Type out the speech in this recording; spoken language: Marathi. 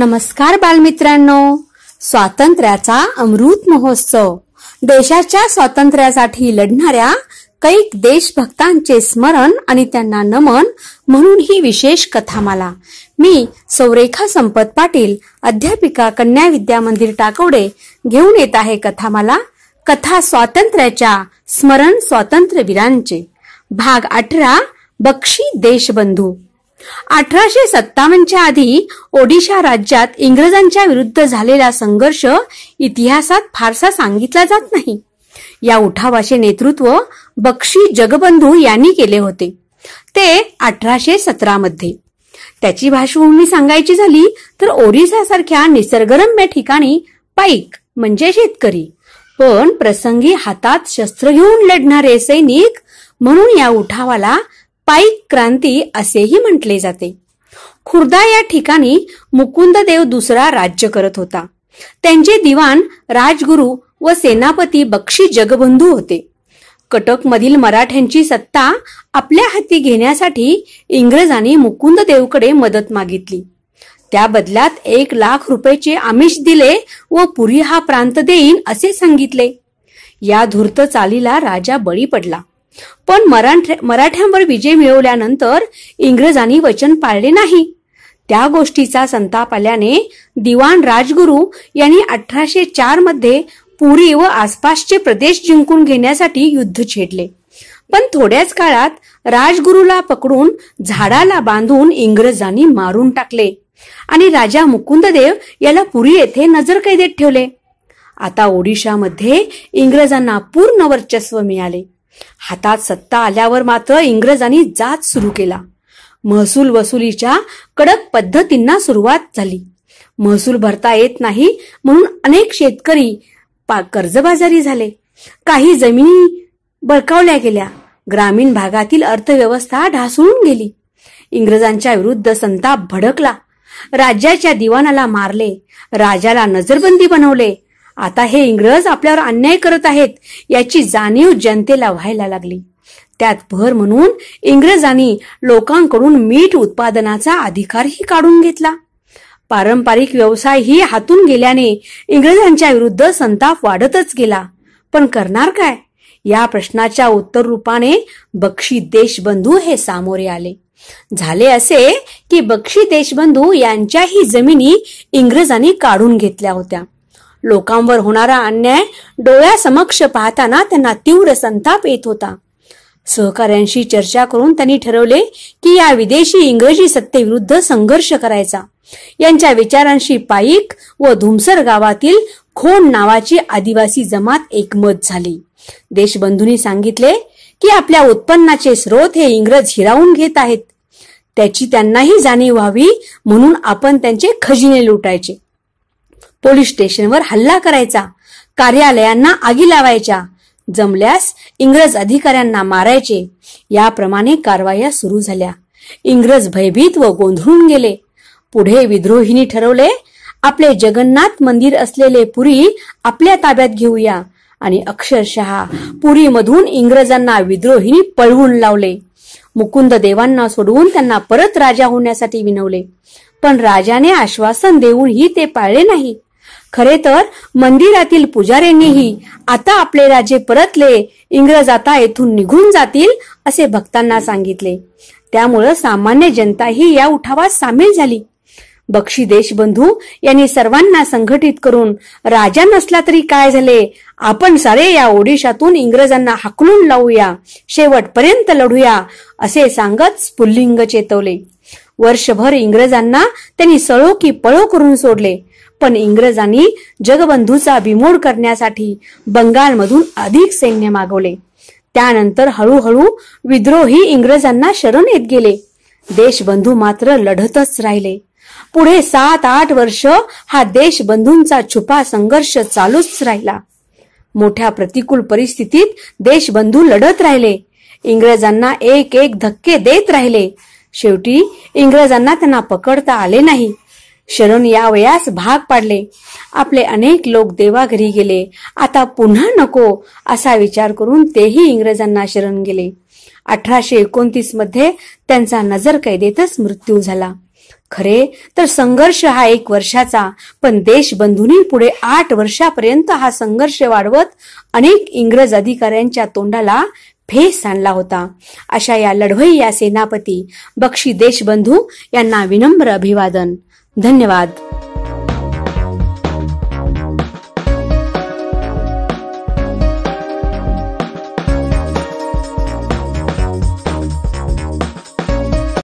नमस्कार बालमित्रांनो स्वातंत्र्याचा अमृत महोत्सव देशाच्या स्वातंत्र्यासाठी लढणाऱ्या कैक देशभक्तांचे स्मरण आणि त्यांना नमन म्हणून ही विशेष कथामाला मी सौरेखा संपत पाटील अध्यापिका कन्या विद्या मंदिर टाकवडे घेऊन येत आहे कथामाला कथा स्वातंत्र्याच्या स्मरण स्वातंत्र्यवीरांचे भाग अठरा बक्षी देशबंधू अठराशे सत्तावन्नच्या आधी ओडिशा राज्यात इंग्रजांच्या विरुद्ध झालेला संघर्ष इतिहासात फारसा सांगितला जात नाही या उठावाचे नेतृत्व बक्षी जगबंधू यांनी केले होते ते अठराशे सतरा मध्ये त्याची भाषभूमी सांगायची झाली तर ओरिसासारख्या निसर्गरम्य ठिकाणी पाईक म्हणजे शेतकरी पण प्रसंगी हातात शस्त्र घेऊन लढणारे सैनिक म्हणून या उठावाला पाईक क्रांती असेही म्हटले जाते खुर्दा या ठिकाणी मुकुंददेव दुसरा राज्य करत होता त्यांचे दिवाण राजगुरु व सेनापती बक्षी जगबंधू होते कटक मधील मराठ्यांची सत्ता आपल्या हाती घेण्यासाठी इंग्रजांनी मुकुंददेवकडे मदत मागितली त्या बदल्यात एक लाख रुपयाचे आमिष दिले व पुरी हा प्रांत देईन असे सांगितले या धूर्त चालीला राजा बळी पडला पण मराठ्यांवर विजय मिळवल्यानंतर इंग्रजांनी वचन पाळले नाही त्या गोष्टीचा संताप आल्याने दिवाण राजगुरु यांनी अठराशे चार मध्ये पुरी व आसपासचे प्रदेश जिंकून घेण्यासाठी युद्ध छेडले पण थोड्याच काळात राजगुरूला पकडून झाडाला बांधून इंग्रजांनी मारून टाकले आणि राजा मुकुंददेव याला पुरी येथे नजरकैदेत ठेवले आता ओडिशामध्ये इंग्रजांना पूर्ण वर्चस्व मिळाले हातात सत्ता आल्यावर मात्र इंग्रजांनी जात सुरू केला महसूल वसुलीच्या कडक पद्धतींना सुरुवात झाली महसूल भरता येत नाही म्हणून अनेक शेतकरी कर्जबाजारी झाले काही जमिनी बळकावल्या गेल्या ग्रामीण भागातील अर्थव्यवस्था ढासळून गेली इंग्रजांच्या विरुद्ध संताप भडकला राज्याच्या दिवाणाला मारले राजाला नजरबंदी बनवले आता हे इंग्रज आपल्यावर अन्याय करत आहेत याची जाणीव जनतेला व्हायला लागली त्यात भर म्हणून इंग्रजांनी लोकांकडून मीठ उत्पादनाचा अधिकारही काढून घेतला पारंपरिक व्यवसायही हातून गेल्याने इंग्रजांच्या विरुद्ध संताप वाढतच गेला पण करणार काय या प्रश्नाच्या उत्तर रूपाने बक्षी देशबंधू हे सामोरे आले झाले असे की बक्षी देशबंधू यांच्याही जमिनी इंग्रजांनी काढून घेतल्या होत्या लोकांवर होणारा अन्याय डोळ्यासमक्ष पाहताना त्यांना तीव्र संताप येत होता सहकाऱ्यांशी चर्चा करून त्यांनी ठरवले की या विदेशी इंग्रजी सत्तेविरुद्ध संघर्ष करायचा यांच्या विचारांशी पाईक व धुमसर गावातील खोण नावाची आदिवासी जमात एकमत झाली देशबंधूंनी सांगितले की आपल्या उत्पन्नाचे स्रोत हे इंग्रज हिरावून घेत आहेत त्याची त्यांनाही जाणीव व्हावी म्हणून आपण त्यांचे खजिने लुटायचे पोलीस स्टेशनवर हल्ला करायचा कार्यालयांना आगी लावायच्या जमल्यास इंग्रज अधिकाऱ्यांना मारायचे याप्रमाणे कारवाया सुरू झाल्या इंग्रज भयभीत व गोंधळून गेले पुढे विद्रोहिनी ठरवले आपले जगन्नाथ मंदिर असलेले पुरी आपल्या ताब्यात घेऊया आणि अक्षरशः पुरीमधून इंग्रजांना विद्रोहिनी पळवून लावले मुकुंद देवांना सोडवून त्यांना परत राजा होण्यासाठी विनवले पण राजाने आश्वासन देऊनही ते पाळले नाही खरे तर मंदिरातील पुजाऱ्यांनीही आता आपले राजे परतले इंग्रज आता येथून निघून जातील असे भक्तांना सांगितले त्यामुळं सामान्य जनताही या उठावात सामील झाली बक्षी देशबंधू यांनी सर्वांना संघटित करून राजा नसला तरी काय झाले आपण सारे या ओडिशातून इंग्रजांना हाकलून लावूया शेवटपर्यंत लढूया असे सांगत स्पुल्लिंग चेतवले वर्षभर इंग्रजांना त्यांनी सळो की पळो करून सोडले पण इंग्रजांनी जगबंधूचा बिमोड करण्यासाठी बंगालमधून अधिक सैन्य मागवले त्यानंतर हळूहळू विद्रोही इंग्रजांना शरण येत गेले देशबंधू मात्र लढतच राहिले पुढे सात आठ वर्ष हा देशबंधूंचा छुपा संघर्ष चालूच राहिला मोठ्या प्रतिकूल परिस्थितीत देशबंधू लढत राहिले इंग्रजांना एक एक धक्के देत राहिले शेवटी इंग्रजांना त्यांना पकडता आले नाही शरण यावयास भाग पाडले आपले अनेक लोक देवाघरी गेले आता पुन्हा नको असा विचार करून तेही इंग्रजांना शरण गेले अठराशे एकोणतीस मध्ये त्यांचा नजर कैदेतच मृत्यू झाला खरे तर संघर्ष हा एक वर्षाचा पण देशबंधूंनी पुढे आठ वर्षापर्यंत हा संघर्ष वाढवत अनेक इंग्रज अधिकाऱ्यांच्या तोंडाला फेस आणला होता अशा या लढवई या सेनापती बक्षी देशबंधू यांना विनम्र अभिवादन धन्यवाद